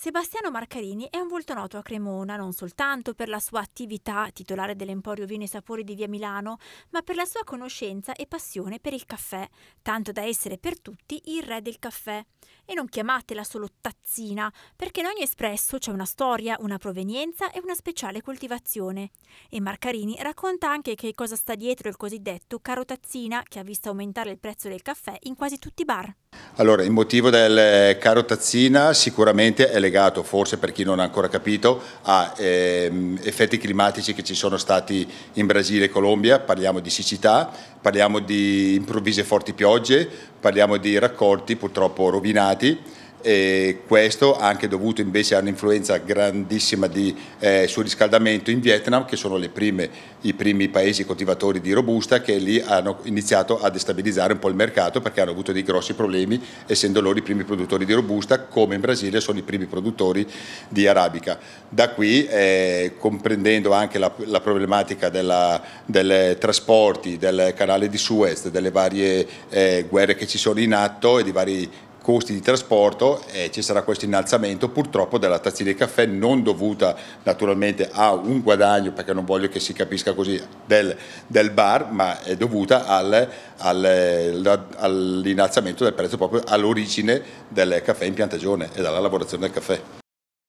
Sebastiano Marcarini è un volto noto a Cremona non soltanto per la sua attività titolare dell'Emporio Vino e Sapori di Via Milano, ma per la sua conoscenza e passione per il caffè, tanto da essere per tutti il re del caffè. E non chiamatela solo tazzina, perché in ogni espresso c'è una storia, una provenienza e una speciale coltivazione. E Marcarini racconta anche che cosa sta dietro il cosiddetto caro tazzina, che ha visto aumentare il prezzo del caffè in quasi tutti i bar. Allora, il motivo del eh, caro tazzina sicuramente è legato, forse per chi non ha ancora capito, a ehm, effetti climatici che ci sono stati in Brasile e Colombia, parliamo di siccità, parliamo di improvvise forti piogge, parliamo di raccolti purtroppo rovinati e questo anche dovuto invece a un'influenza grandissima di eh, surriscaldamento in Vietnam che sono prime, i primi paesi coltivatori di robusta che lì hanno iniziato a destabilizzare un po' il mercato perché hanno avuto dei grossi problemi essendo loro i primi produttori di robusta come in Brasile sono i primi produttori di arabica. Da qui eh, comprendendo anche la, la problematica dei trasporti, del canale di Suez, delle varie eh, guerre che ci sono in atto e di vari costi di trasporto e ci sarà questo innalzamento purtroppo della tazza di caffè non dovuta naturalmente a un guadagno, perché non voglio che si capisca così, del, del bar, ma è dovuta al, al, all'innalzamento del prezzo proprio all'origine del caffè in piantagione e dalla lavorazione del caffè.